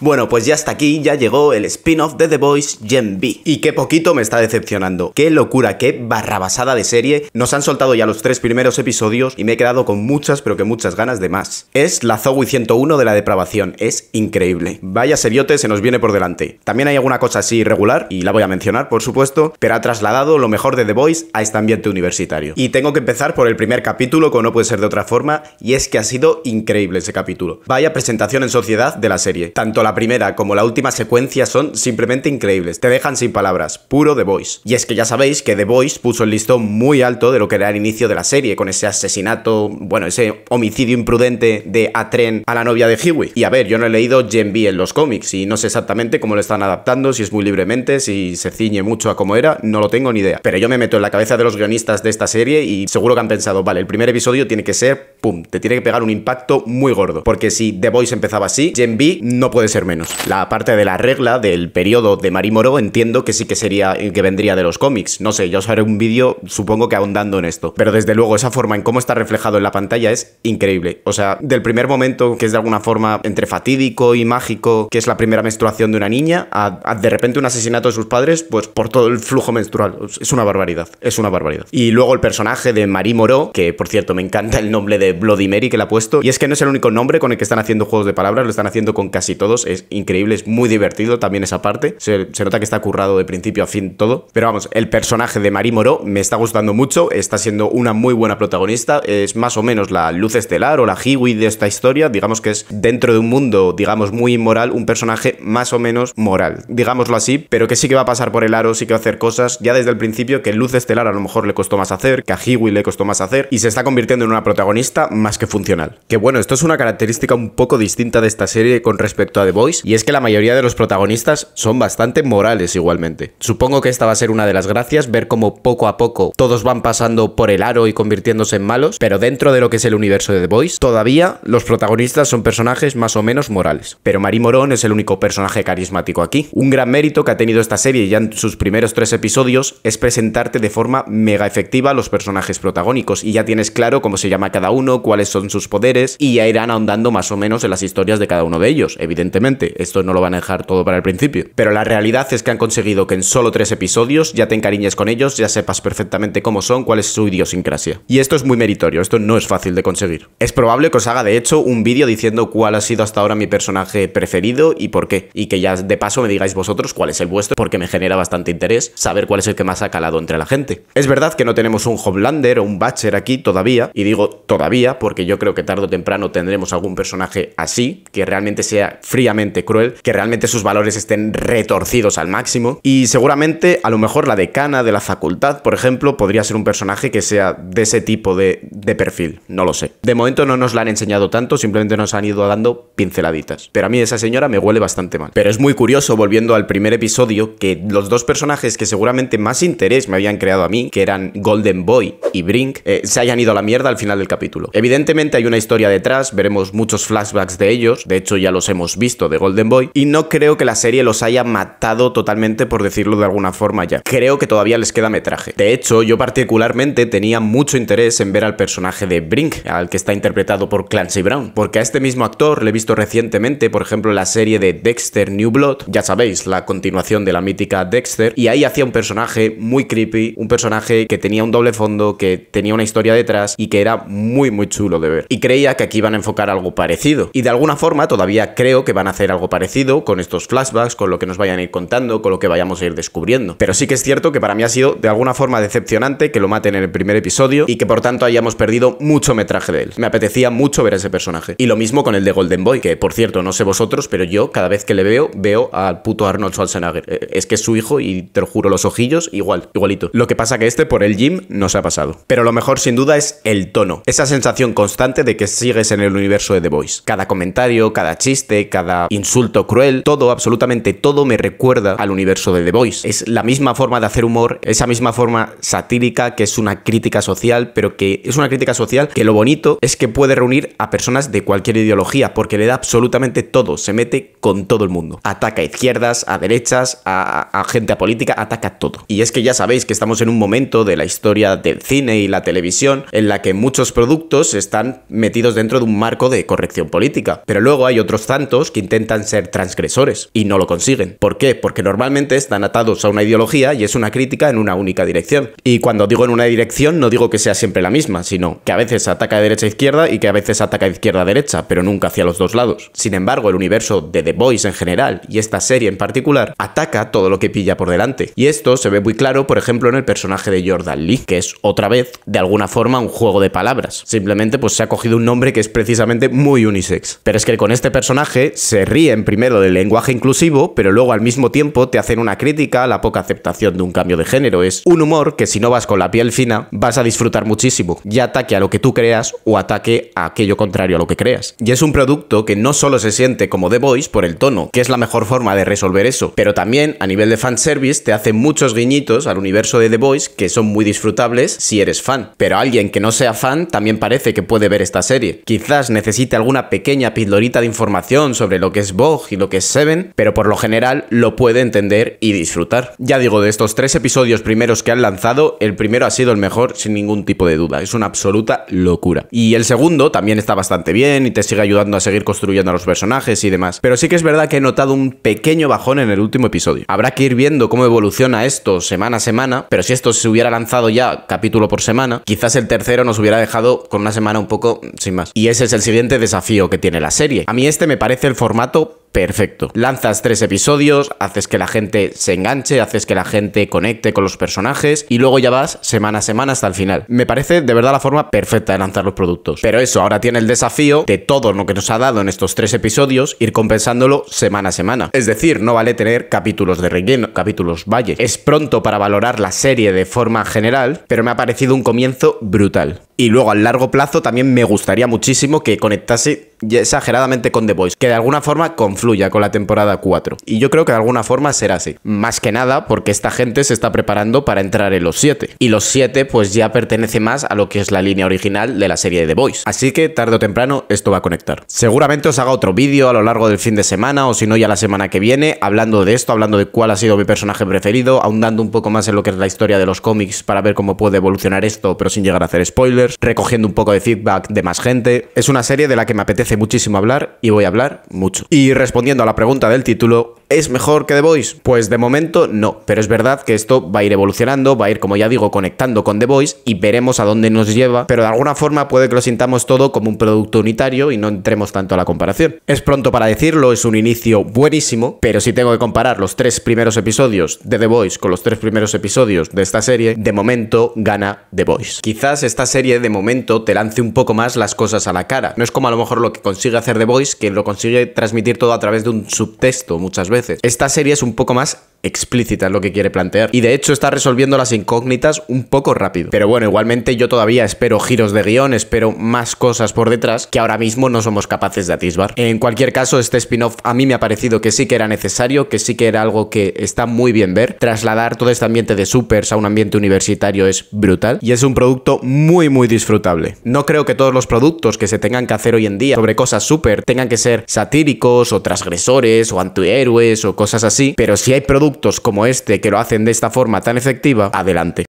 Bueno, pues ya hasta aquí, ya llegó el spin-off de The Boys, Gen B. Y qué poquito me está decepcionando. Qué locura, qué barrabasada de serie. Nos han soltado ya los tres primeros episodios y me he quedado con muchas, pero que muchas ganas de más. Es la Zoey 101 de la depravación. Es increíble. Vaya seriote se nos viene por delante. También hay alguna cosa así irregular, y la voy a mencionar, por supuesto, pero ha trasladado lo mejor de The Boys a este ambiente universitario. Y tengo que empezar por el primer capítulo, como no puede ser de otra forma, y es que ha sido increíble ese capítulo. Vaya presentación en sociedad de la serie la primera como la última secuencia son simplemente increíbles, te dejan sin palabras, puro The Voice. Y es que ya sabéis que The Voice puso el listón muy alto de lo que era el inicio de la serie, con ese asesinato, bueno, ese homicidio imprudente de Atren a la novia de Huey. Y a ver, yo no he leído Gen B en los cómics y no sé exactamente cómo lo están adaptando, si es muy libremente, si se ciñe mucho a cómo era, no lo tengo ni idea. Pero yo me meto en la cabeza de los guionistas de esta serie y seguro que han pensado, vale, el primer episodio tiene que ser, pum, te tiene que pegar un impacto muy gordo. Porque si The Voice empezaba así, Gen B no puede ser menos. La parte de la regla del periodo de Moro entiendo que sí que sería eh, que vendría de los cómics. No sé, yo os haré un vídeo supongo que ahondando en esto. Pero desde luego esa forma en cómo está reflejado en la pantalla es increíble. O sea, del primer momento que es de alguna forma entre fatídico y mágico, que es la primera menstruación de una niña, a, de repente un asesinato de sus padres, pues por todo el flujo menstrual. Es una barbaridad, es una barbaridad. Y luego el personaje de Marie Moro que por cierto me encanta el nombre de Bloody Mary que le ha puesto, y es que no es el único nombre con el que están haciendo juegos de palabras, lo están haciendo con casi todo es increíble, es muy divertido también esa parte. Se, nota que está currado de principio a fin todo. Pero vamos, el personaje de Marie Moro me está gustando mucho. Está siendo una muy buena protagonista. Es más o menos la luz estelar o la Hiwi de esta historia. Digamos que es dentro de un mundo, digamos, muy inmoral, un personaje más o menos moral. Digámoslo así, pero que sí que va a pasar por el aro, sí que va a hacer cosas. Ya desde el principio, que luz estelar a lo mejor le costó más hacer, que a Hiwi le costó más hacer. Y se está convirtiendo en una protagonista más que funcional. Que bueno, esto es una característica un poco distinta de esta serie con respecto a de The Voice, y es que la mayoría de los protagonistas son bastante morales igualmente. Supongo que esta va a ser una de las gracias, ver cómo poco a poco todos van pasando por el aro y convirtiéndose en malos, pero dentro de lo que es el universo de The Voice, todavía los protagonistas son personajes más o menos morales. Pero Marie Morón es el único personaje carismático aquí. Un gran mérito que ha tenido esta serie ya en sus primeros tres episodios es presentarte de forma mega efectiva a los personajes protagónicos y ya tienes claro cómo se llama cada uno, cuáles son sus poderes y ya irán ahondando más o menos en las historias de cada uno de ellos. Evidentemente esto no lo van a dejar todo para el principio. Pero la realidad es que han conseguido que en solo tres episodios ya te encariñes con ellos, ya sepas perfectamente cómo son, cuál es su idiosincrasia. Y esto es muy meritorio, esto no es fácil de conseguir. Es probable que os haga de hecho un vídeo diciendo cuál ha sido hasta ahora mi personaje preferido y por qué. Y que ya de paso me digáis vosotros cuál es el vuestro, porque me genera bastante interés saber cuál es el que más ha calado entre la gente. Es verdad que no tenemos un Homelander o un Batcher aquí todavía, y digo todavía porque yo creo que tarde o temprano tendremos algún personaje así, que realmente sea free cruel, que realmente sus valores estén retorcidos al máximo. Y seguramente, a lo mejor, la decana de la facultad, por ejemplo, podría ser un personaje que sea de ese tipo de, perfil. No lo sé. De momento no nos la han enseñado tanto, simplemente nos han ido dando pinceladitas. Pero a mí esa señora me huele bastante mal. Pero es muy curioso, volviendo al primer episodio, que los dos personajes que seguramente más interés me habían creado a mí, que eran Golden Boy y Brink, eh, se hayan ido a la mierda al final del capítulo. Evidentemente hay una historia detrás, veremos muchos flashbacks de ellos, de hecho ya los hemos visto de Golden Boy y no creo que la serie los haya matado totalmente, por decirlo de alguna forma ya. Creo que todavía les queda metraje. De hecho, yo particularmente tenía mucho interés en ver al personaje de Brink, al que está interpretado por Clancy Brown, porque a este mismo actor le he visto recientemente, por ejemplo, en la serie de Dexter New Blood, ya sabéis, la continuación de la mítica Dexter, y ahí hacía un personaje muy creepy, un personaje que tenía un doble fondo, que tenía una historia detrás y que era muy muy chulo de ver. Y creía que aquí iban a enfocar algo parecido. Y de alguna forma todavía creo que van hacer algo parecido con estos flashbacks, con lo que nos vayan a ir contando, con lo que vayamos a ir descubriendo. Pero sí que es cierto que para mí ha sido de alguna forma decepcionante que lo maten en el primer episodio y que por tanto hayamos perdido mucho metraje de él. Me apetecía mucho ver a ese personaje. Y lo mismo con el de Golden Boy, que por cierto, no sé vosotros, pero yo cada vez que le veo, veo al puto Arnold Schwarzenegger. Eh, es que es su hijo y te lo juro, los ojillos, igual, igualito. Lo que pasa que este por el gym no se ha pasado. Pero lo mejor sin duda es el tono, esa sensación constante de que sigues en el universo de The Boys. Cada comentario, cada chiste, cada insulto cruel, todo, absolutamente todo me recuerda al universo de The Voice. Es la misma forma de hacer humor, esa misma forma satírica que es una crítica social, pero que es una crítica social que lo bonito es que puede reunir a personas de cualquier ideología, porque le da absolutamente todo, se mete con todo el mundo. Ataca a izquierdas, a derechas, a, a gente a política, ataca todo. Y es que ya sabéis que estamos en un momento de la historia del cine y la televisión en la que muchos productos están metidos dentro de un marco de corrección política. Pero luego hay otros tantos que intentan ser transgresores y no lo consiguen. ¿Por qué? Porque normalmente están atados a una ideología y es una crítica en una única dirección. Y cuando digo en una dirección no digo que sea siempre la misma, sino que a veces ataca de derecha a e izquierda y que a veces ataca de izquierda a derecha, pero nunca hacia los dos lados. Sin embargo, el universo de The Boys en general y esta serie en particular ataca todo lo que pilla por delante. Y esto se ve muy claro, por ejemplo, en el personaje de Jordan Lee, que es otra vez, de alguna forma, un juego de palabras. Simplemente pues se ha cogido un nombre que es precisamente muy unisex. Pero es que con este personaje se ríen primero del lenguaje inclusivo, pero luego al mismo tiempo te hacen una crítica a la poca aceptación de un cambio de género. Es un humor que si no vas con la piel fina vas a disfrutar muchísimo, ya ataque a lo que tú creas o ataque a aquello contrario a lo que creas. Y es un producto que no solo se siente como The Voice por el tono, que es la mejor forma de resolver eso, pero también a nivel de fanservice te hace muchos guiñitos al universo de The Voice que son muy disfrutables si eres fan. Pero alguien que no sea fan también parece que puede ver esta serie. Quizás necesite alguna pequeña pildorita de información sobre lo que es Bog y lo que es Seven, pero por lo general lo puede entender y disfrutar. Ya digo, de estos tres episodios primeros que han lanzado, el primero ha sido el mejor sin ningún tipo de duda. Es una absoluta locura. Y el segundo también está bastante bien y te sigue ayudando a seguir construyendo a los personajes y demás. Pero sí que es verdad que he notado un pequeño bajón en el último episodio. Habrá que ir viendo cómo evoluciona esto semana a semana, pero si esto se hubiera lanzado ya capítulo por semana, quizás el tercero nos hubiera dejado con una semana un poco sin más. Y ese es el siguiente desafío que tiene la serie. A mí este me parece el formato perfecto. Lanzas tres episodios, haces que la gente se enganche, haces que la gente conecte con los personajes y luego ya vas semana a semana hasta el final. Me parece de verdad la forma perfecta de lanzar los productos. Pero eso, ahora tiene el desafío de todo lo que nos ha dado en estos tres episodios, ir compensándolo semana a semana. Es decir, no vale tener capítulos de relleno, capítulos valle. Es pronto para valorar la serie de forma general, pero me ha parecido un comienzo brutal. Y luego a largo plazo también me gustaría muchísimo que conectase exageradamente con The Voice, que de alguna forma confía con la temporada 4. Y yo creo que de alguna forma será así. Más que nada porque esta gente se está preparando para entrar en los 7. Y los 7 pues ya pertenece más a lo que es la línea original de la serie de The Boys. Así que tarde o temprano esto va a conectar. Seguramente os haga otro vídeo a lo largo del fin de semana o si no ya la semana que viene hablando de esto, hablando de cuál ha sido mi personaje preferido, ahondando un poco más en lo que es la historia de los cómics para ver cómo puede evolucionar esto pero sin llegar a hacer spoilers, recogiendo un poco de feedback de más gente. Es una serie de la que me apetece muchísimo hablar y voy a hablar mucho. Y respondiendo a la pregunta del título, ¿Es mejor que The Voice? Pues de momento no, pero es verdad que esto va a ir evolucionando, va a ir, como ya digo, conectando con The Voice y veremos a dónde nos lleva, pero de alguna forma puede que lo sintamos todo como un producto unitario y no entremos tanto a la comparación. Es pronto para decirlo, es un inicio buenísimo, pero si tengo que comparar los tres primeros episodios de The Voice con los tres primeros episodios de esta serie, de momento gana The Voice. Quizás esta serie de momento te lance un poco más las cosas a la cara. No es como a lo mejor lo que consigue hacer The Voice, que lo consigue transmitir todo a través de un subtexto muchas veces. Esta serie es un poco más explícita lo que quiere plantear. Y de hecho está resolviendo las incógnitas un poco rápido. Pero bueno, igualmente yo todavía espero giros de guión, espero más cosas por detrás que ahora mismo no somos capaces de atisbar. En cualquier caso, este spin-off a mí me ha parecido que sí que era necesario, que sí que era algo que está muy bien ver. Trasladar todo este ambiente de supers a un ambiente universitario es brutal y es un producto muy muy disfrutable. No creo que todos los productos que se tengan que hacer hoy en día sobre cosas super tengan que ser satíricos o transgresores o antihéroes o cosas así, pero si hay productos productos como este que lo hacen de esta forma tan efectiva, adelante.